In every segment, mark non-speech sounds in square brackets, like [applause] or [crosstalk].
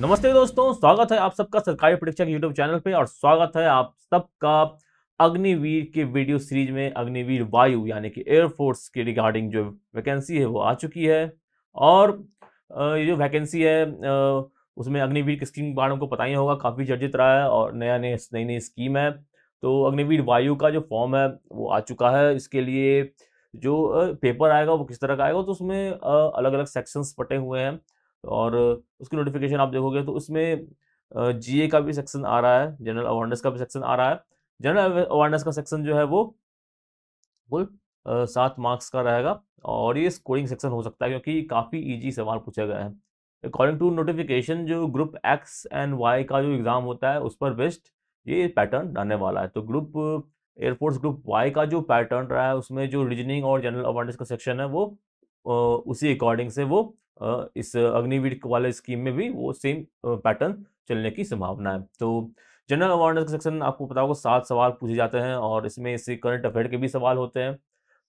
नमस्ते दोस्तों स्वागत है आप सबका सरकारी परीक्षा के यूट्यूब चैनल पे और स्वागत है आप सबका अग्निवीर के वीडियो सीरीज में अग्निवीर वायु यानी कि एयरफोर्स के रिगार्डिंग जो वैकेंसी है वो आ चुकी है और ये जो वैकेंसी है उसमें अग्निवीर की स्कीम के बारे को पता ही होगा काफ़ी चर्चित रहा है और नया नया नई नई स्कीम है तो अग्निवीर वायु का जो फॉर्म है वो आ चुका है इसके लिए जो पेपर आएगा वो किस तरह का आएगा तो उसमें अलग अलग सेक्शंस पटे हुए हैं और उसकी नोटिफिकेशन आप देखोगे तो उसमें जीए का भी सेक्शन आ रहा है जनरल अवेयरनेस का भी सेक्शन आ रहा है जनरल अवेयरनेस का सेक्शन जो है वो कुल सात मार्क्स का रहेगा और ये स्कोरिंग सेक्शन हो सकता है क्योंकि काफ़ी ईजी सवाल पूछे गए हैं अकॉर्डिंग टू नोटिफिकेशन जो ग्रुप एक्स एंड वाई का जो एग्ज़ाम होता है उस पर बेस्ट ये पैटर्न डालने वाला है तो ग्रुप एयरफोर्स ग्रुप वाई का जो पैटर्न रहा है उसमें जो रीजनिंग और जनरल अवेयरनेस का सेक्शन है वो उसी अकॉर्डिंग से वो इस अग्निवीर वाले स्कीम में भी वो सेम पैटर्न चलने की संभावना है तो जनरल अवेयरनेस का सेक्शन आपको पता होगा सात सवाल पूछे जाते हैं और इसमें इससे करंट अफेयर के भी सवाल होते हैं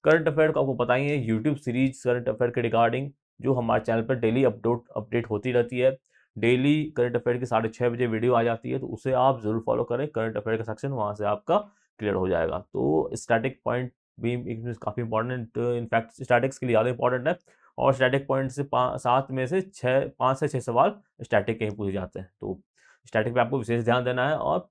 करंट अफेयर को आपको पता ही है यूट्यूब सीरीज करंट अफेयर के रिगार्डिंग जो हमारे चैनल पर डेली अपडोट अपडेट होती रहती है डेली करंट अफेयर की साढ़े छः बजे वीडियो आ जाती है तो उसे आप ज़रूर फॉलो करें करंट अफेयर का सेक्शन वहाँ से आपका क्लियर हो जाएगा तो स्टैटिक पॉइंट भी काफ़ी इंपॉर्टेंट इनफैक्ट स्टैटिक्स के लिए ज़्यादा इंपॉर्टेंट है और स्टैटिक पॉइंट से सात में से छः पाँच से छः सवाल स्टैटिक के ही पूछे जाते हैं तो स्टैटिक पे आपको विशेष ध्यान देना है और आ,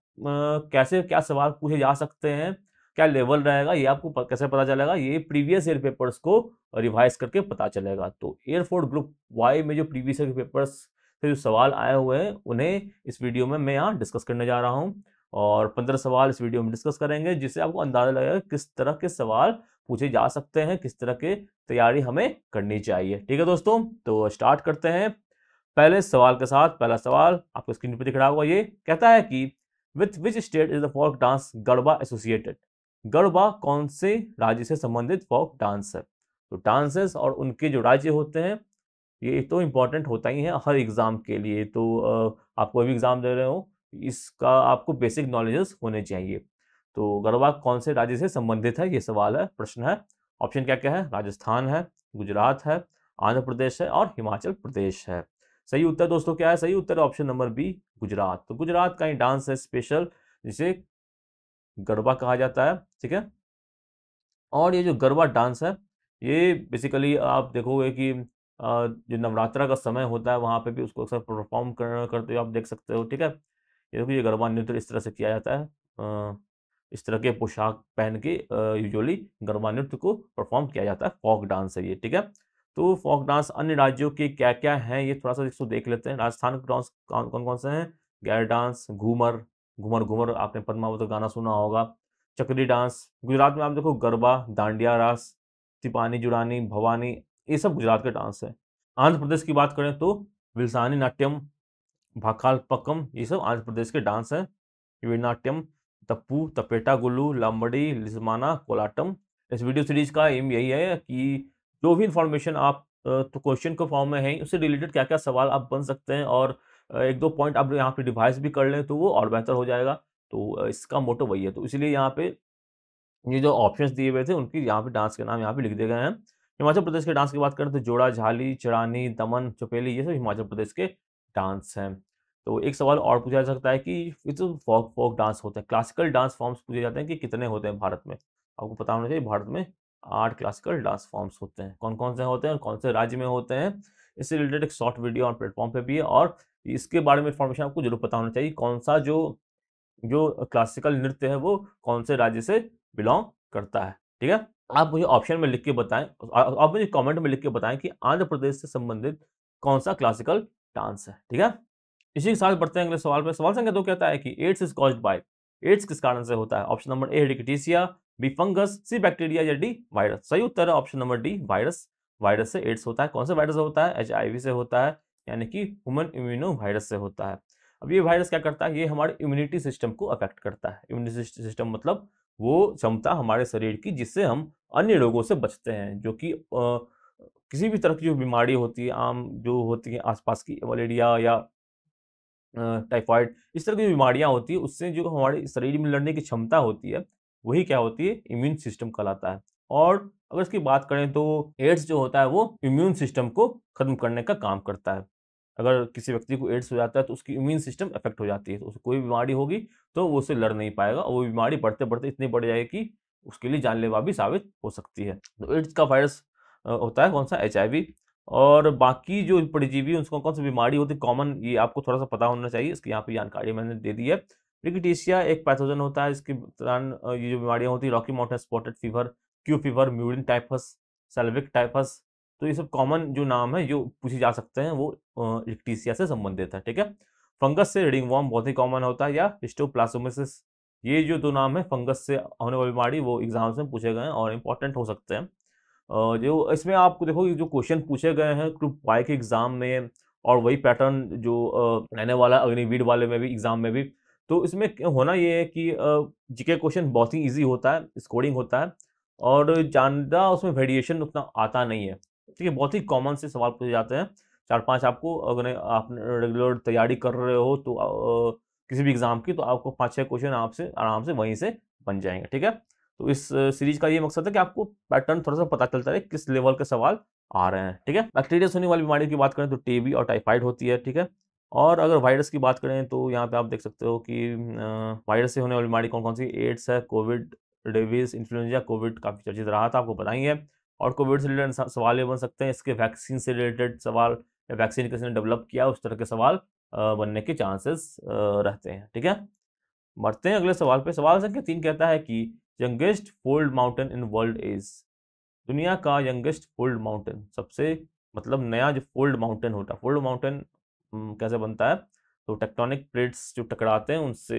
कैसे क्या सवाल पूछे जा सकते हैं क्या लेवल रहेगा ये आपको कैसे पता चलेगा ये प्रीवियस ईयर पेपर्स को रिवाइज करके पता चलेगा तो एयरफोर्ट ग्रुप वाई में जो प्रीवियस ईयर पेपर्स से जो सवाल आए हुए हैं उन्हें इस वीडियो में मैं यहाँ डिस्कस करने जा रहा हूँ और पंद्रह सवाल इस वीडियो में डिस्कस करेंगे जिससे आपको अंदाजा लगेगा किस तरह के सवाल पूछे जा सकते हैं किस तरह के तैयारी हमें करनी चाहिए ठीक है दोस्तों तो स्टार्ट करते हैं पहले सवाल के साथ पहला सवाल आपको स्क्रीन पर दिख रहा होगा ये कहता है कि with which state is the folk dance garba associated garba कौन से राज्य से संबंधित फोक डांस है तो डांसेस और उनके जो राज्य होते हैं ये तो इम्पोर्टेंट होता ही है हर एग्ज़ाम के लिए तो आप कोई भी एग्ज़ाम दे रहे हो इसका आपको बेसिक नॉलेजेस होने चाहिए तो गरबा कौन से राज्य से संबंधित है ये सवाल है प्रश्न है ऑप्शन क्या क्या है राजस्थान है गुजरात है आंध्र प्रदेश है और हिमाचल प्रदेश है सही उत्तर दोस्तों क्या है सही उत्तर ऑप्शन नंबर बी गुजरात तो गुजरात का ही डांस है स्पेशल जिसे गरबा कहा जाता है ठीक है और ये जो गरबा डांस है ये बेसिकली आप देखोगे कि जो नवरात्रा का समय होता है वहाँ पे भी उसको अक्सर परफॉर्म करते हुए आप देख सकते हो ठीक है ये देखो ये गरबा नृत्य इस तरह से किया जाता है इस तरह के पोशाक पहन के यूजुअली गरबा नृत्य को परफॉर्म किया जाता है फोक डांस है ये ठीक है तो फोक डांस अन्य राज्यों के क्या क्या हैं ये थोड़ा सा इसको देख लेते हैं राजस्थान के डांस कौन कौन कौन से हैं गैर डांस घूमर घूमर घूमर आपने पद्मावत का गाना सुना होगा चक्री डांस गुजरात में आप देखो गरबा दांडिया रास तिपानी जुड़ानी भवानी ये सब गुजरात के डांस है आंध्र प्रदेश की बात करें तो विलसानी नाट्यम भाकाल पक्कम ये सब आंध्र प्रदेश के डांस हैं नाट्यम तप्पू तपेटा गुल्लू लामबड़ी लिजमाना कोलाटम इस वीडियो सीरीज का एम यही है कि जो भी इंफॉर्मेशन आप तो क्वेश्चन के फॉर्म में है उससे रिलेटेड क्या क्या सवाल आप बन सकते हैं और एक दो पॉइंट आप यहाँ पे डिवाइस भी कर लें तो वो और बेहतर हो जाएगा तो इसका मोटो वही है तो इसलिए यहाँ पे ये जो ऑप्शंस दिए हुए थे उनकी यहाँ पे डांस के नाम यहाँ पे लिख दिए गए हैं हिमाचल प्रदेश के डांस की बात करें तो जोड़ा झाली चरानी दमन चपेली ये सब हिमाचल प्रदेश के डांस हैं तो एक सवाल और पूछा जा सकता है कि ये फोक फोक डांस होते हैं क्लासिकल डांस फॉर्म्स पूछे जाते हैं कि कितने होते हैं भारत में आपको पता होना चाहिए भारत में आठ क्लासिकल डांस फॉर्म्स होते हैं कौन कौन से होते हैं और कौन से राज्य में होते हैं इससे रिलेटेड एक शॉर्ट वीडियो और प्लेटफॉर्म पर भी है और इसके बारे में इन्फॉर्मेशन आपको जरूर पता होना चाहिए कौन सा जो जो क्लासिकल नृत्य है वो कौन से राज्य से बिलोंग करता है ठीक है आप मुझे ऑप्शन में लिख के बताएं आप मुझे कमेंट में लिख के बताएं कि आंध्र प्रदेश से संबंधित कौन सा क्लासिकल डांस है ठीक है इसी के साथ बढ़ते हैं अगले सवाल पर सवाल संख्या दो कहता है कि AIDS is cause by AIDS किस कारण से होता है ऑप्शन नंबर ए हेडिकटीसिया बी फंगस सी बैक्टीरिया या डी वायरस सही उत्तर है option number D virus virus से एड्स होता है कौन सा वायरस होता है एच से होता है यानी कि ह्यूमन इम्यूनो वायरस से होता है अब ये वायरस क्या करता है ये हमारे इम्यूनिटी सिस्टम को अफेक्ट करता है इम्यूनिटी सिस्टम मतलब वो क्षमता हमारे शरीर की जिससे हम अन्य रोगों से बचते हैं जो कि किसी भी तरह की जो बीमारी होती है आम जो होती है आसपास की मलेरिया या टाइफाइड इस तरह की बीमारियाँ होती है उससे जो हमारे शरीर में लड़ने की क्षमता होती है वही क्या होती है इम्यून सिस्टम कहलाता है और अगर इसकी बात करें तो एड्स जो होता है वो इम्यून सिस्टम को ख़त्म करने का काम करता है अगर किसी व्यक्ति को एड्स हो जाता है तो उसकी इम्यून सिस्टम अफेक्ट हो जाती है तो उसे कोई बीमारी होगी तो वो उसे लड़ नहीं पाएगा और वो बीमारी बढ़ते बढ़ते इतनी बढ़ जाएगी कि उसके लिए जानलेवा भी साबित हो सकती है तो एड्स का वायरस होता है कौन सा एच और बाकी जो परिजीवी उसको कौन सी बीमारी होती है कॉमन ये आपको थोड़ा सा पता होना चाहिए इसकी यहाँ पे जानकारी मैंने दे दी है रिकटेशिया एक पैथोजन होता है इसके दौरान ये जो बीमारियाँ होती है Rocky Mountain spotted fever Q fever murine typhus sylvatic typhus तो ये सब कॉमन जो नाम है जो पूछे जा सकते हैं वो रिकटेशिया से संबंधित है ठीक है फंगस से रिडिंग वॉर्म बहुत ही कॉमन होता है या हिस्टोप्लासोमिस ये जो दो नाम है फंगस से होने वाली बीमारी वो एग्जाम्स में पूछे गए हैं और इंपॉर्टेंट हो सकते हैं जो इसमें आपको देखो जो क्वेश्चन पूछे गए हैं ग्रुप वाई के एग्ज़ाम में और वही पैटर्न जो रहने वाला अग्निवीड वाले में भी एग्ज़ाम में भी तो इसमें होना ये है कि जीके क्वेश्चन बहुत ही ईजी होता है स्कोरिंग होता है और जानदा उसमें वेरिएशन उतना आता नहीं है ठीक है बहुत ही कॉमन से सवाल पूछे जाते हैं चार पांच आपको अगर आप रेगुलर तैयारी कर रहे हो तो आ, किसी भी एग्ज़ाम की तो आपको पाँच छः क्वेश्चन आपसे आराम से वहीं से बन जाएंगे ठीक है तो इस सीरीज का ये मकसद है कि आपको पैटर्न थोड़ा सा पता चलता है किस लेवल के सवाल आ रहे हैं ठीक है बैक्टीरिया होने वाली बीमारी की बात करें तो टीबी और टाइफाइड होती है ठीक है और अगर वायरस की बात करें तो यहाँ पे आप देख सकते हो कि वायरस से होने वाली बीमारी कौन कौन सी एड्स है कोविड डेविज इन्फ्लुएंजा कोविड काफ़ी चर्चित रहा था आपको बताइए और कोविड से रिलेटेड सवाल ये बन सकते हैं इसके वैक्सीन से रिलेटेड सवाल या वैक्सीन किसने डेवलप किया उस तरह के सवाल बनने के चांसेस रहते हैं ठीक है बढ़ते हैं अगले सवाल पे सवाल संख्या तीन कहता है कि youngest fold mountain in world is दुनिया का यंगेस्ट फोल्ड माउंटेन सबसे मतलब नया जो फोल्ड माउंटेन होता है फोल्ड माउंटेन कैसे बनता है तो टेक्टोनिक प्लेट्स जो टकराते हैं उनसे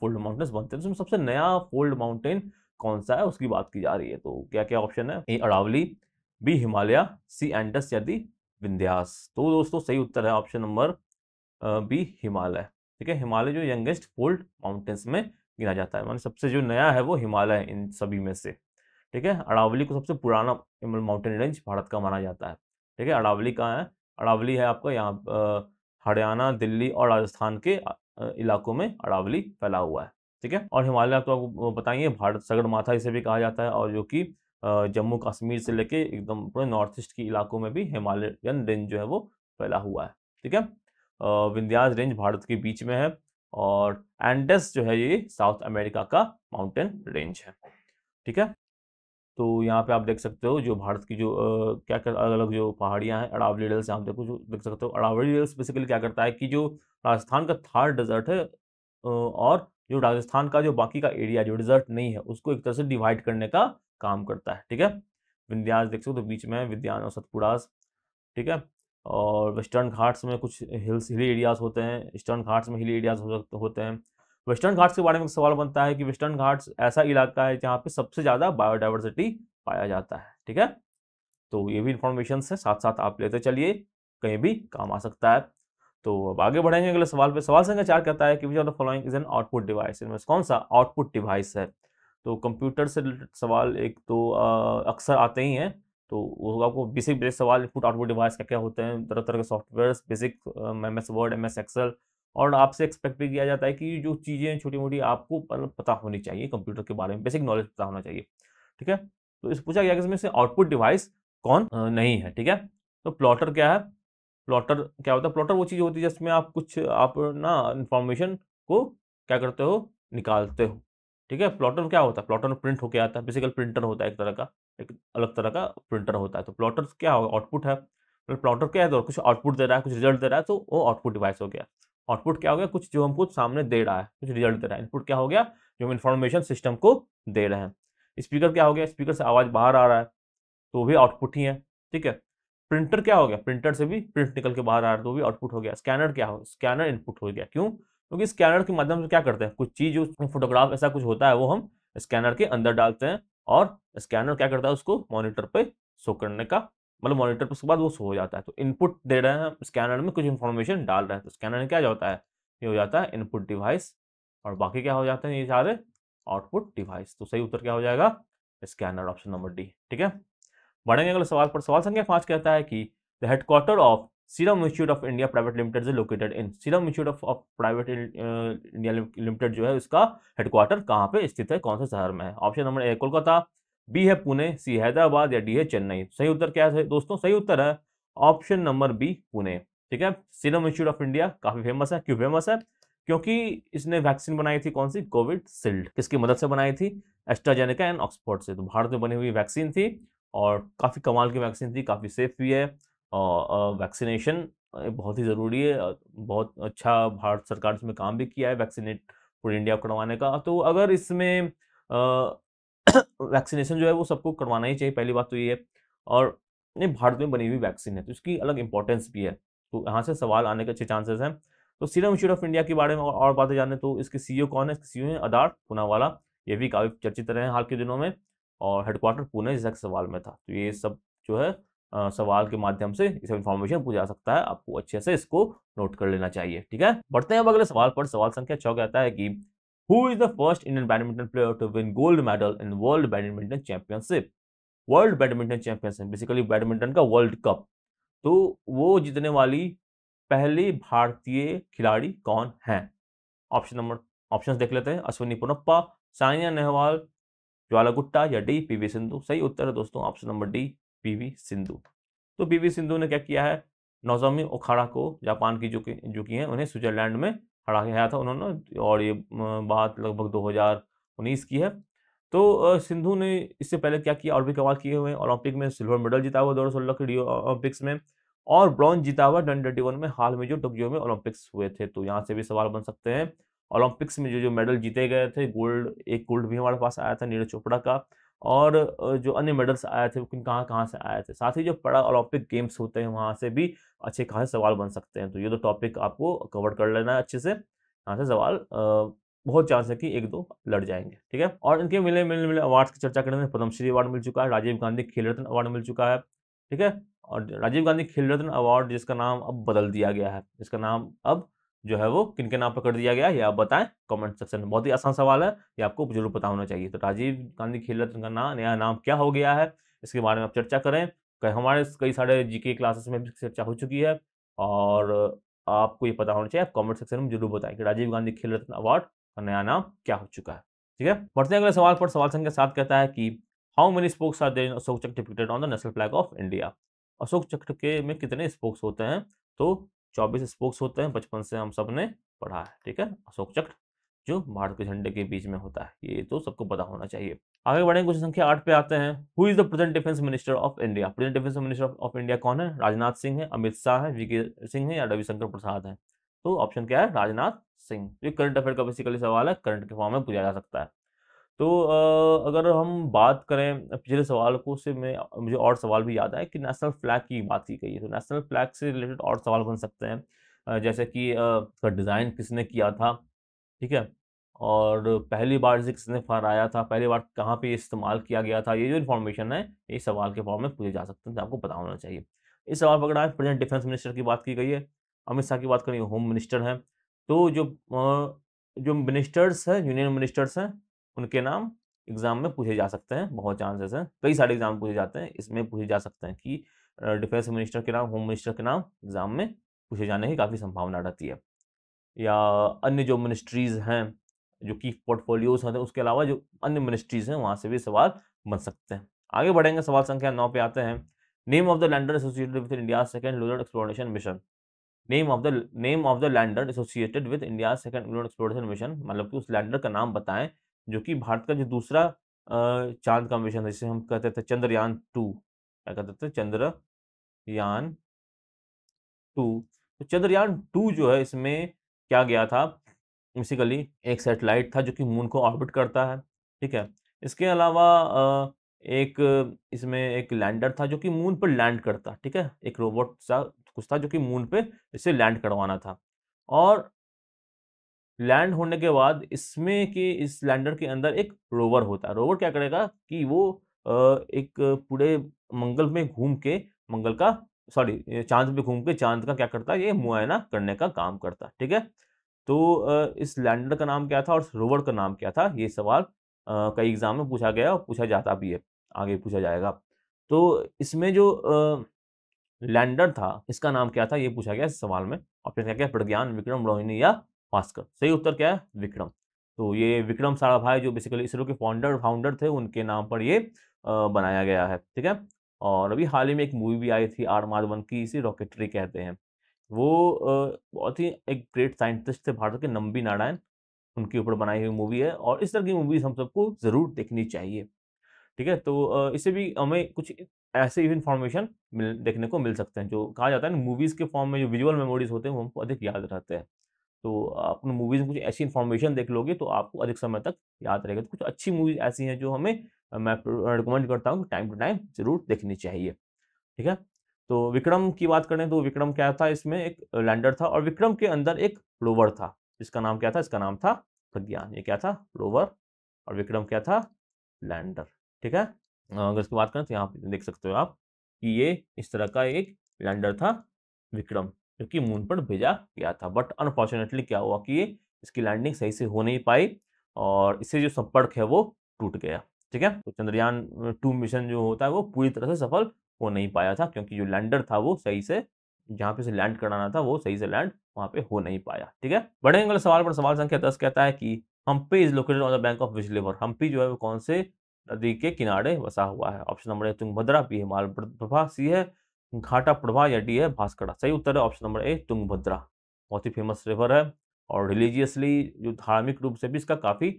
फोल्ड माउंटेन्स बनते हैं तो सबसे नया फोल्ड माउंटेन कौन सा है उसकी बात की जा रही है तो क्या क्या ऑप्शन है A Aravalli B Himalaya C Andes या दी विंध्यास तो दोस्तों सही उत्तर है ऑप्शन नंबर बी हिमालय ठीक है हिमालय जो यंगेस्ट फोल्ड माउंटेन्स में गिना जाता है मानी सबसे जो नया है वो हिमालय है इन सभी में से ठीक है अरावली को सबसे पुराना माउंटेन रेंज भारत का माना जाता है ठीक है अरावली कहाँ है अरावली है आपका यहाँ हरियाणा दिल्ली और राजस्थान के इलाकों में अरावली फैला हुआ है ठीक है और हिमालय तो आपको बताइए भारत सगर माथा इसे भी कहा जाता है और जो कि जम्मू कश्मीर से लेके एकदम पूरे नॉर्थ ईस्ट के इलाकों में भी हिमालयन रेंज जो है वो फैला हुआ है ठीक है विंध्याज रेंज भारत के बीच में है और एंडस जो है ये साउथ अमेरिका का माउंटेन रेंज है ठीक है तो यहाँ पे आप देख सकते हो जो भारत की जो आ, क्या कर अलग अलग जो पहाड़ियाँ हैं अड़ावली डेल्स यहाँ देखो जो देख सकते हो अड़ावली डेल्स बेसिकली क्या करता है कि जो राजस्थान का थार डेजर्ट है और जो राजस्थान का जो बाकी का एरिया जो डिजर्ट नहीं है उसको एक तरह से डिवाइड करने का काम करता है ठीक है विंध्यास देख सकते हो तो बीच में विद्यान और सतपुड़ास ठीक है और वेस्टर्न घाट्स में कुछ हिल्स हिली एरियाज़ होते हैं ईस्टर्न घाट्स में हिली एरियाज़ हो होते हैं वेस्टर्न घाट्स के बारे में सवाल बनता है कि वेस्टर्न घाट्स ऐसा इलाका है जहाँ पे सबसे ज़्यादा बायोडाइवर्सिटी पाया जाता है ठीक है तो ये भी इन्फॉर्मेशन है साथ साथ आप लेते चलिए कहीं भी काम आ सकता है तो अब आगे बढ़ेंगे अगले सवाल पर सवाल संख्या चार कहता है कि which of the following is an output device इनमें कौन सा आउटपुट डिवाइस है तो कंप्यूटर से रिलेटेड सवाल एक तो अक्सर आते ही हैं तो वो आपको बेसिक बेसिक सवाल इनपुट आउटपुट डिवाइस क्या क्या होते हैं तरह तरह के softwares basic M S Word M S Excel और आपसे एक्सपेक्ट भी किया जाता है कि जो चीज़ें छोटी मोटी आपको पता होनी चाहिए कंप्यूटर के बारे में बेसिक नॉलेज पता होना चाहिए ठीक है तो इस पूछा गया कि इसमें से आउटपुट डिवाइस कौन नहीं है ठीक है तो प्लॉटर क्या है प्लॉटर क्या होता है प्लॉटर वो चीज़ होती है जिसमें आप कुछ आप ना इन्फॉर्मेशन को क्या करते हो निकालते हो ठीक है प्लॉटर क्या होता है प्लॉटर प्रिंट होके आता है बेसिकल प्रिंटर होता है एक तरह का एक अलग तरह का प्रिंटर होता है तो प्लॉटर क्या होगा आउटपुट है तो प्लॉटर क्या है तो कुछ आउटपुट दे रहा है कुछ रिजल्ट दे रहा है तो वो आउटपुट डिवाइस हो गया आउटपुट क्या हो गया कुछ जो हमको सामने दे रहा है कुछ रिजल्ट दे रहा है इनपुट क्या हो गया जो हम इन्फॉर्मेशन सिस्टम को दे रहे हैं स्पीकर क्या हो गया स्पीकर से आवाज़ बाहर आ रहा है तो वो भी आउटपुट ही है ठीक है प्रिंटर क्या हो गया प्रिंटर से भी प्रिंट निकल के बाहर आ रहा है तो भी आउटपुट हो गया स्कैनर क्या हो स्कैनर इनपुट हो गया क्यों क्योंकि स्कैनर के माध्यम से क्या करते हैं कुछ चीज फोटोग्राफ ऐसा कुछ होता है वो हम स्कैनर के अंदर डालते हैं और स्कैनर क्या करता है उसको मॉनिटर पे शो करने का मतलब मॉनिटर पर उसके बाद वो शो हो जाता है तो इनपुट दे रहे हैं स्कैनर में कुछ इन्फॉर्मेशन डाल रहे हैं तो स्कैनर में क्या होता है ये हो जाता है इनपुट डिवाइस और बाकी क्या हो जाते हैं ये सारे आउटपुट डिवाइस तो सही उत्तर क्या हो जाएगा स्कैनर ऑप्शन नंबर डी ठीक है बढ़ेंगे अगले सवाल पर सवाल संख्या पाँच कहता है कि the headquarter of Serum Institute of India private limited is located in Serum Institute of private India limited जो है उसका हेडक्वार्टर कहाँ पे स्थित है कौन से शहर में है option number A Kolkata B है पुणे सी हैदराबाद या डी है चेन्नई सही उत्तर क्या है दोस्तों सही उत्तर है ऑप्शन नंबर बी पुणे ठीक है सीरम इंस्टीट्यूट ऑफ इंडिया काफी फेमस है क्यों फेमस है क्योंकि इसने वैक्सीन बनाई थी कौन सी कोविड सिल्ड किसकी मदद से बनाई थी एस्ट्राजेनेका एंड ऑक्सफोर्ड से तो भारत में बनी हुई वैक्सीन थी और काफ़ी कमाल की वैक्सीन थी काफ़ी सेफ भी है और वैक्सीनेशन बहुत ही ज़रूरी है बहुत अच्छा भारत सरकार इसमें काम भी किया है वैक्सीनेट पूरे इंडिया को करवाने का तो अगर इसमें वैक्सीनेशन [coughs] जो है वो सबको करवाना ही चाहिए पहली बात तो ये है और ये भारत में बनी हुई वैक्सीन है तो इसकी अलग इंपॉर्टेंस भी है तो यहाँ से सवाल आने के अच्छे चांसेस हैं तो सीरम इंस्टीट्यूट ऑफ इंडिया के बारे में और बातें जाने तो इसके सी कौन है इसके ओ है अदार पूनावाला ये भी काफ़ी चर्चित रहे हैं हाल के दिनों में और हेडक्वार्टर पुणे जैसा सवाल में था तो ये सब जो है सवाल के माध्यम से इसे इन्फॉर्मेशन पूछा सकता है आपको अच्छे से इसको नोट कर लेना चाहिए ठीक है बढ़ते हैं अब अगले सवाल पर सवाल संख्या छः कहता है कि who is the first Indian badminton player to win gold medal in world badminton championship world badminton championship basically badminton का वर्ल्ड कप तो वो जीतने वाली पहली भारतीय खिलाड़ी कौन है ऑप्शन नंबर ऑप्शन देख लेते हैं अश्विनी पुनप्पा सानिया नेहवाल ज्वाला गुट्टा या डी वी सिंधु सही उत्तर है दोस्तों option number D PV Sindhu तो पीवी सिंधु ने क्या किया है नौजामी ओखाड़ा को जापान की जो की, जो की हैं उन्हें स्विट्जरलैंड में खड़ा किया था उन्होंने और ये बात लगभग 2019 की है तो सिंधु ने इससे पहले क्या किया और भी कमाल किए हुए हैं ओलंपिक में सिल्वर मेडल जीता हुआ दो हज़ार के रियो ओलंपिक्स में और ब्रॉन्ज जीता हुआ डन ट्वेंटी वन में हाल में जो टोक्यो में ओलंपिक्स हुए थे तो यहाँ से भी सवाल बन सकते हैं ओलंपिक्स में जो जो मेडल जीते गए थे गोल्ड एक गोल्ड भी हमारे पास आया था नीरज चोपड़ा का और जो अन्य मेडल्स आए थे वो किन कहाँ कहाँ से आए थे साथ ही जो पड़ा ओलंपिक गेम्स होते हैं वहाँ से भी अच्छे खासे सवाल बन सकते हैं तो ये दो टॉपिक आपको कवर कर लेना है अच्छे से यहाँ से सवाल बहुत चांस है कि एक दो लड़ जाएंगे ठीक है और इनके मिले मिले मिले अवार्ड्स की चर्चा में पद्मश्री अवार्ड मिल चुका है राजीव गांधी खेल रत्न अवार्ड मिल चुका है ठीक है और राजीव गांधी खेल रत्न अवार्ड जिसका नाम अब बदल दिया गया है जिसका नाम अब जो है वो किन के नाम पर कर दिया गया ये आप बताएं कमेंट सेक्शन में बहुत ही आसान सवाल है ये आपको जरूर पता होना चाहिए तो राजीव गांधी खेल रत्न का नाम नया नाम क्या हो गया है इसके बारे में आप चर्चा करें हमारे कई सारे जीके क्लासेस में भी चर्चा हो चुकी है और आपको ये पता होना चाहिए आप कॉमेंट सेक्शन में जरूर बताएं कि राजीव गांधी खेल रत्न अवार्ड का नया नाम क्या हो चुका है ठीक है बढ़ते अगले सवाल पर सवाल संख्या सात कहता है कि how many spokes are there Ashok Chakra depicted on the national flag of India Ashok Chakra के में कितने स्पोक्स होते हैं तो चौबीस स्पोक्स होते हैं बचपन से हम सब ने पढ़ा है ठीक है अशोक चक्र जो भारत के झंडे के बीच में होता है ये तो सबको पता होना चाहिए आगे बढ़ेंगे क्वेश्चन संख्या आठ पे आते हैं who is the present defence minister of India present defence minister of India कौन है राजनाथ सिंह है अमित शाह है वीके सिंह है या रविशंकर प्रसाद है तो ऑप्शन क्या है राजनाथ सिंह तो ये करंट अफेयर का बेसिकली सवाल है करंट के फॉर्म में पूछा जा सकता है तो अगर हम बात करें पिछले सवाल को से मैं मुझे और सवाल भी याद आए कि नेशनल फ्लैग की बात की गई है तो नेशनल फ्लैग से रिलेटेड और सवाल बन सकते हैं जैसे कि उसका डिज़ाइन किसने किया था ठीक है और पहली बार से किसने फहराया था पहली बार कहाँ पे इस्तेमाल किया गया था ये जो इन्फॉर्मेशन है ये सवाल के फॉर्म में पूछे जा सकते हैं तो आपको पता होना चाहिए इस सवाल पर अगर प्रेजेंट डिफेंस मिनिस्टर की बात की गई है अमित शाह की बात करें होम मिनिस्टर हैं तो जो जो मिनिस्टर्स हैं यूनियन मिनिस्टर्स हैं उनके नाम एग्जाम में पूछे जा सकते हैं बहुत चांसेस हैं कई सारे एग्जाम पूछे जाते हैं इसमें पूछे जा सकते हैं कि डिफेंस मिनिस्टर के नाम होम मिनिस्टर के नाम एग्जाम में पूछे जाने की काफ़ी संभावना रहती है या अन्य जो मिनिस्ट्रीज़ हैं जो की पोर्टफोलियोज होते हैं उसके अलावा जो अन्य मिनिस्ट्रीज़ हैं वहाँ से भी सवाल बन सकते हैं आगे बढ़ेंगे सवाल संख्या नौ पे आते हैं name of the lander associated with India second lunar exploration mission name of the name of the lander associated with India second lunar exploration mission मतलब कि उस लैंडर का नाम बताएं जो कि भारत का जो दूसरा चांद का मिशन है जिसे हम कहते थे चंद्रयान टू क्या कहते थे चंद्रयान टू तो चंद्रयान टू जो है इसमें क्या गया था बेसिकली एक सेटेलाइट था जो कि मून को ऑर्बिट करता है ठीक है इसके अलावा एक इसमें एक लैंडर था जो कि मून पर लैंड करता ठीक है एक रोबोट सा कुछ था जो कि मून पे इसे लैंड करवाना था और लैंड होने के बाद इसमें कि इस लैंडर के अंदर एक रोवर होता है रोवर क्या करेगा कि वो एक पूरे मंगल में घूम के मंगल का सॉरी चांद पे घूम के चांद का क्या करता है ये मुआयना करने का काम करता है ठीक है तो इस लैंडर का नाम क्या था और रोवर का नाम क्या था ये सवाल कई एग्जाम में पूछा गया और पूछा जाता भी है आगे पूछा जाएगा तो इसमें जो लैंडर था इसका नाम क्या था ये पूछा गया इस सवाल में ऑप्शन क्या क्या प्रज्ञान विक्रम रोहिणी या भास्कर सही उत्तर क्या है विक्रम तो ये विक्रम साराभाई जो बेसिकली इसरो के फाउंडर फाउंडर थे उनके नाम पर ये बनाया गया है ठीक है और अभी हाल ही में एक मूवी भी आई थी आर माधवन की इसे रॉकेटरी कहते हैं वो बहुत ही एक ग्रेट साइंटिस्ट थे भारत के नंबी नारायण उनके ऊपर बनाई हुई मूवी है और इस तरह की मूवीज हम सबको ज़रूर देखनी चाहिए ठीक है तो इससे भी हमें कुछ ऐसे ही इन्फॉर्मेशन मिल देखने को मिल सकते हैं जो कहा जाता है ना मूवीज़ के फॉर्म में जो विजुअल मेमोरीज होते हैं वो हमको अधिक याद रहते हैं तो आप मूवीज़ में कुछ ऐसी इन्फॉर्मेशन देख लोगे तो आपको अधिक समय तक याद रहेगा तो कुछ अच्छी मूवीज़ ऐसी हैं जो हमें मैं रिकमेंड करता हूँ टाइम टू टाइम जरूर देखनी चाहिए ठीक है तो विक्रम की बात करें तो विक्रम क्या था इसमें एक लैंडर था और विक्रम के अंदर एक रोवर था इसका नाम क्या था इसका नाम था प्रज्ञान ये क्या था रोवर और विक्रम क्या था लैंडर ठीक है अगर इसकी बात करें तो यहाँ देख सकते हो आप कि ये इस तरह का एक लैंडर था विक्रम जो कि मून पर भेजा गया था बट अनफॉर्चुनेटली क्या हुआ कि ये इसकी लैंडिंग सही से हो नहीं पाई और इससे जो संपर्क है वो टूट गया ठीक है तो चंद्रयान टू मिशन जो होता है वो पूरी तरह से सफल हो नहीं पाया था क्योंकि जो लैंडर था वो सही से जहाँ पे से लैंड कराना था वो सही से लैंड वहाँ पे हो नहीं पाया ठीक है बड़े अगले सवाल पर सवाल संख्या दस कहता है कि Hampi is located on the bank of विजलेवर हम्पी जो है वो कौन से नदी के किनारे बसा हुआ है ऑप्शन नंबर है तुंगभद्रा बी है मालप्रभा सी है घाटा प्रभा या डी है भास्कड़ा सही उत्तर है ऑप्शन नंबर ए तुंगभद्रा बहुत ही फेमस रिवर है और रिलीजियसली जो धार्मिक रूप से भी इसका काफ़ी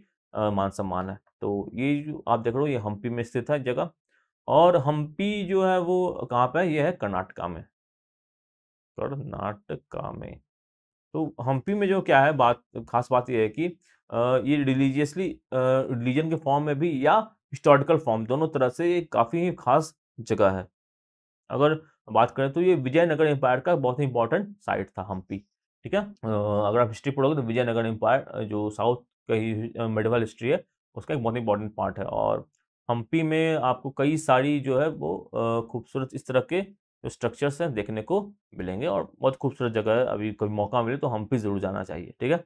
मान सम्मान है तो ये जो आप देख रहे हो ये हम्पी में स्थित है जगह और हम्पी जो है वो कहाँ पर है ये है कर्नाटका में कर्नाटका में तो हम्पी में जो क्या है बात खास बात यह है कि ये रिलीजियसली रिलीजन के फॉर्म में भी या हिस्टोरिकल फॉर्म दोनों तरह से ये काफ़ी खास जगह है अगर बात करें तो ये विजयनगर एम्पायर का बहुत ही इंपॉर्टेंट साइट था हम्पी ठीक है अगर आप हिस्ट्री पढ़ोगे तो विजयनगर एम्पायर जो साउथ का मेडिवल हिस्ट्री है उसका एक बहुत इंपॉर्टेंट पार्ट है और हम्पी में आपको कई सारी जो है वो खूबसूरत इस तरह के जो स्ट्रक्चर्स हैं देखने को मिलेंगे और बहुत खूबसूरत जगह है अभी कभी मौका मिले तो हम्पी ज़रूर जाना चाहिए ठीक है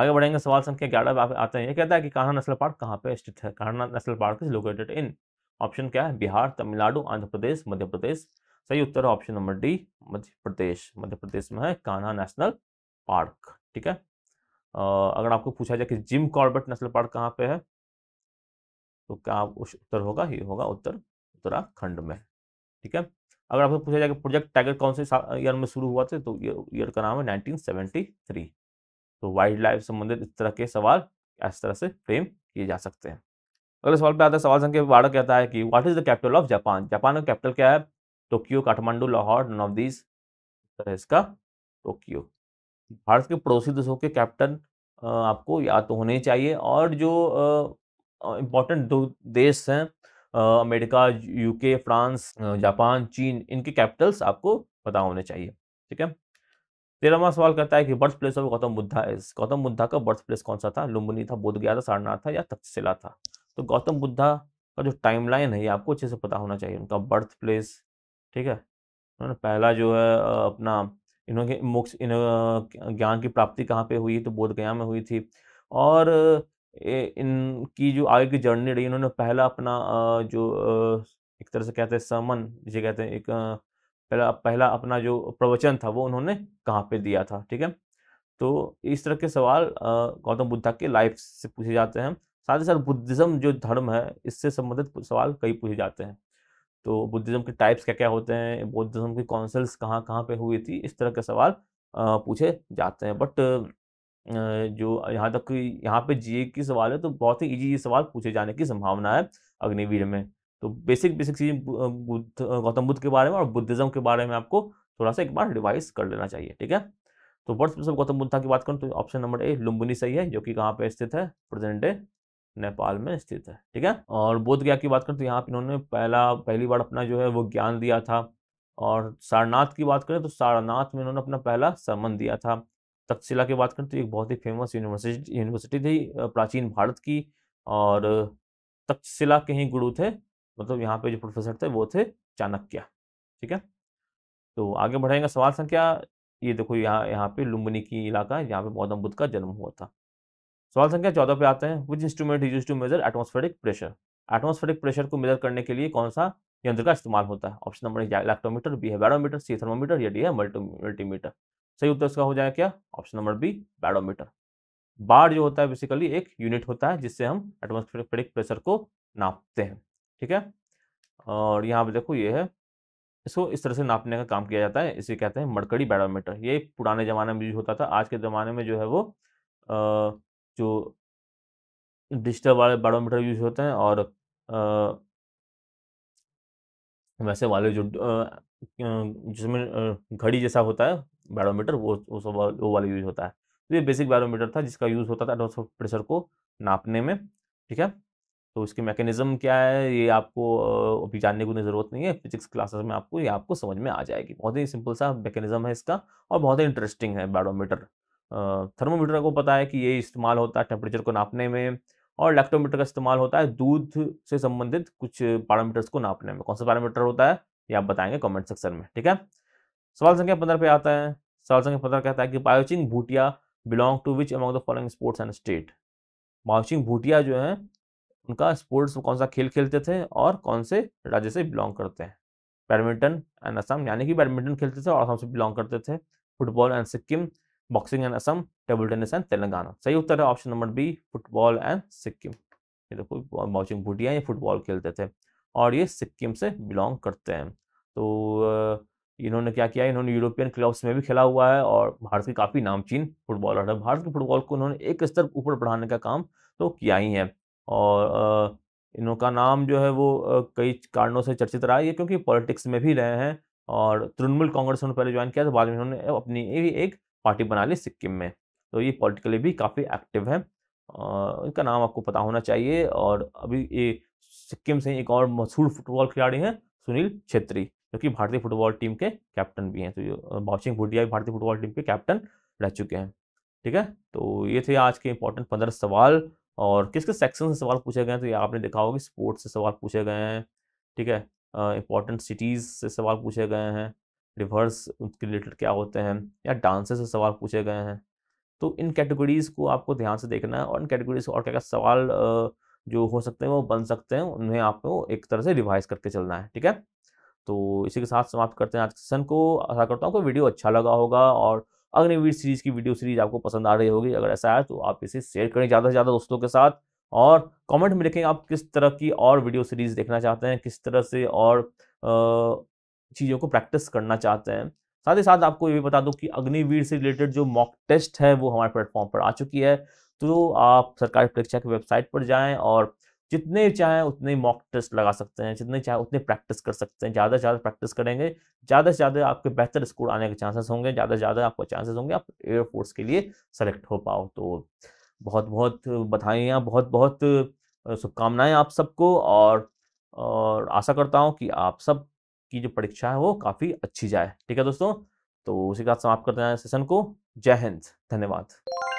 आगे बढ़ेंगे सवाल संख्या ग्यारह आप आते हैं ये कहता है कि कान्हा नेशनल पार्क कहाँ पे स्थित है Kanha national park is located in option क्या है बिहार तमिलनाडु आंध्र प्रदेश मध्य प्रदेश सही उत्तर है option number D Madhya Pradesh Madhya Pradesh में है कान्हा नेशनल पार्क ठीक है अगर आपको पूछा जाए कि जिम कॉर्बेट नेशनल पार्क कहाँ पे है तो क्या उत्तर होगा ये होगा उत्तर उत्तराखंड में ठीक है अगर आपको पूछा जाए कि प्रोजेक्ट टाइगर कौन से ईयर में शुरू हुआ थे तो ईयर का नाम है नाइनटीन तो वाइल्ड लाइफ संबंधित इस तरह के सवाल इस तरह से फ्रेम किए जा सकते हैं अगले सवाल पे आता है सवाल संख्या बारह कहता है कि what is the capital of Japan Japan का कैपिटल क्या है Tokyo Kathmandu Lahore none of these तरह इसका टोक्यो भारत के पड़ोसी देशों के कैप्टन आपको याद तो होने चाहिए और जो इम्पोर्टेंट दो देश हैं अमेरिका यूके फ्रांस जापान चीन इनके कैपिटल्स आपको पता होने चाहिए ठीक है तेरहवा सवाल करता है कि birth place of Gautam Buddha इस गौतम बुद्धा का बर्थ प्लेस कौन सा था लुम्बनी था बोध गया था सारनाथ था या तक्षशिला था तो गौतम बुद्धा का जो टाइमलाइन है ये आपको अच्छे से पता होना चाहिए उनका बर्थ प्लेस ठीक है उन्होंने पहला जो है अपना इन्होंने मोक्ष इन ज्ञान की प्राप्ति कहाँ पे हुई तो बोधगया में हुई थी और इनकी जो आगे की जर्नी रही इन्होंने पहला अपना जो एक तरह से कहते हैं समन जिसे कहते हैं एक पहला पहला अपना जो प्रवचन था वो उन्होंने कहाँ पे दिया था ठीक है तो इस तरह के सवाल गौतम बुद्धा के लाइफ से पूछे जाते हैं साथ ही साथ बुद्धिज्म जो धर्म है इससे संबंधित सवाल कई पूछे जाते हैं तो बुद्धिज्म के टाइप्स क्या क्या होते हैं बुद्धिज्म की कौंसिल्स कहाँ कहाँ पे हुई थी इस तरह के सवाल पूछे जाते हैं बट जो यहाँ तक यहाँ पे जीए की सवाल है तो बहुत ही ईजी सवाल पूछे जाने की संभावना है अग्निवीर में तो बेसिक बेसिक चीज बुद्ध गौतम बुद्ध के बारे में और बुद्धिज्म के बारे में आपको थोड़ा सा एक बार रिवाइज कर लेना चाहिए ठीक है तो वर्ष गौतम बुद्धा की बात करूँ तो ऑप्शन नंबर ए लुम्बिनी सही है जो कि कहाँ पे स्थित है प्रेजेंट डे नेपाल में स्थित है ठीक है और बोध गया की बात करें तो यहाँ पे इन्होंने पहला पहली बार अपना जो है वो ज्ञान दिया था और सारनाथ की बात करें तो सारनाथ में इन्होंने अपना पहला सम्मान दिया था तक्षशिला की बात करें तो एक बहुत ही फेमस यूनिवर्सिटी यूनिवर्सिटी थी प्राचीन भारत की और तक्षशिला के ही गुरु थे मतलब यहाँ पे जो प्रोफेसर थे वो थे चाणक्य ठीक है तो आगे बढ़ेगा सवाल संख्या ये देखो यहाँ यहाँ पे लुम्बनी की इलाका है जहाँ पे गौतम बुद्ध का जन्म हुआ था सवाल संख्या चौदह पे आते हैं which instrument use to measure atmospheric pressure atmospheric pressure को मेजर करने के लिए कौन सा यंत्र का इस्तेमाल होता है ऑप्शन नंबर इलेक्ट्रोमीटर बी है बैडोमीटर सी थर्मोमीटर या डी है मल्टीमीटर सही उत्तर इसका हो जाएगा क्या ऑप्शन नंबर बी बैडोमीटर बाढ़ जो होता है बेसिकली एक यूनिट होता है जिससे हम एटमोस्फेरिक प्रेशर को नापते हैं ठीक है और यहाँ पे देखो ये है इसको इस तरह से नापने का काम किया जाता है इसे कहते हैं मड़कड़ी बैडोमीटर ये पुराने ज़माने में यूज होता था आज के ज़माने में जो है वो जो डिजिटल वाले बायोमीटर यूज होते हैं और आ, वैसे वाले जो जिसमें घड़ी जैसा होता है बैरोमीटर वो वो सब वो वाला यूज होता है तो ये बेसिक बैरोमीटर था जिसका यूज़ होता था एटमोसफेयर प्रेशर को नापने में ठीक है तो उसकी मैकेनिज्म क्या है ये आपको अभी जानने की ज़रूरत नहीं है फिजिक्स क्लासेस में आपको ये आपको समझ में आ जाएगी बहुत ही सिंपल सा मैकेनिज्म है इसका और बहुत ही इंटरेस्टिंग है बैरोमीटर थर्मोमीटर को पता है कि ये इस्तेमाल होता है टेम्परेचर को नापने में और लैक्टोमीटर का इस्तेमाल होता है दूध से संबंधित कुछ पैरामीटर्स को नापने में कौन सा पैरामीटर होता है ये आप बताएंगे कमेंट सेक्शन में ठीक है सवाल संख्या पंद्रह पे आता है सवाल संख्या पंद्रह कहता है कि Baichung Bhutia belong to which among the following sports and state Baichung Bhutia जो है उनका स्पोर्ट्स कौन सा खेल खेलते थे और कौन से राज्य से बिलोंग करते हैं बैडमिंटन एंड असम यानी कि बैडमिंटन खेलते थे और असम से बिलोंग करते थे football and Sikkim boxing and Assam table tennis and Telangana सही उत्तर है option number B football and Sikkim ये देखो बॉक्सिंग भूटिया ये फुटबॉल खेलते थे और ये सिक्किम से बिलोंग करते हैं तो इन्होंने क्या किया इन्होंने यूरोपियन क्लब्स में भी खेला हुआ है और भारत के काफ़ी नामचीन फुटबॉलर है भारत के फुटबॉल को उन्होंने एक स्तर ऊपर बढ़ाने का काम तो किया ही है और इन्हों का नाम जो है वो कई कारणों से चर्चित रहा है क्योंकि पॉलिटिक्स में भी रहे हैं और तृणमूल कांग्रेस ने पहले ज्वाइन किया था बाद में इन्होंने अपनी एक पार्टी बना ली सिक्किम में तो ये पॉलिटिकली भी काफ़ी एक्टिव है इनका नाम आपको पता होना चाहिए और अभी ये सिक्किम से एक और मशहूर फुटबॉल खिलाड़ी हैं सुनील छेत्री जो कि भारतीय फुटबॉल टीम के कैप्टन भी हैं तो ये बॉक्सिंग भुटिया भी भारतीय फुटबॉल टीम के कैप्टन रह चुके हैं ठीक है तो ये थे आज के इंपॉर्टेंट पंद्रह सवाल और किस किस सेक्शन से सवाल पूछे गए हैं तो ये आपने देखा होगा स्पोर्ट्स से सवाल पूछे गए हैं ठीक है इंपॉर्टेंट सिटीज़ से सवाल पूछे गए हैं रिवर्स उसके रिलेटेड क्या होते हैं या डांसेस से सवाल पूछे गए हैं तो इन कैटेगरीज़ को आपको ध्यान से देखना है और इन कैटेगरीज़ और क्या क्या सवाल जो हो सकते हैं वो बन सकते हैं उन्हें आपको एक तरह से रिवाइज करके चलना है ठीक है तो इसी के साथ समाप्त करते हैं आज के सेशन को आशा करता हूँ कि वीडियो अच्छा लगा होगा और अग्निवीर सीरीज़ की वीडियो सीरीज आपको पसंद आ रही होगी अगर ऐसा है तो आप इसे शेयर करें ज़्यादा से ज़्यादा दोस्तों के साथ और कमेंट में लिखें आप किस तरह की और वीडियो सीरीज़ देखना चाहते हैं किस तरह से और चीज़ों को प्रैक्टिस करना चाहते हैं साथ ही साथ आपको ये भी बता दूं कि अग्निवीर से रिलेटेड जो मॉक टेस्ट है वो हमारे प्लेटफॉर्म पर आ चुकी है तो आप सरकारी परीक्षा की वेबसाइट पर जाएं और जितने चाहें उतने मॉक टेस्ट लगा सकते हैं जितने चाहें उतने प्रैक्टिस कर सकते हैं ज़्यादा से ज़्यादा प्रैक्टिस करेंगे ज़्यादा से ज़्यादा आपके बेहतर स्कोर आने के चांसेस होंगे ज़्यादा से ज़्यादा आपको चांसेस होंगे आप एयरफोर्स के लिए सेलेक्ट हो पाओ तो बहुत बहुत बधाइयाँ बहुत बहुत शुभकामनाएँ आप सबको और और आशा करता हूँ कि आप सब की जो परीक्षा है वो काफ़ी अच्छी जाए ठीक है दोस्तों तो उसी के साथ समाप्त करते हैं सेशन को जय हिंद धन्यवाद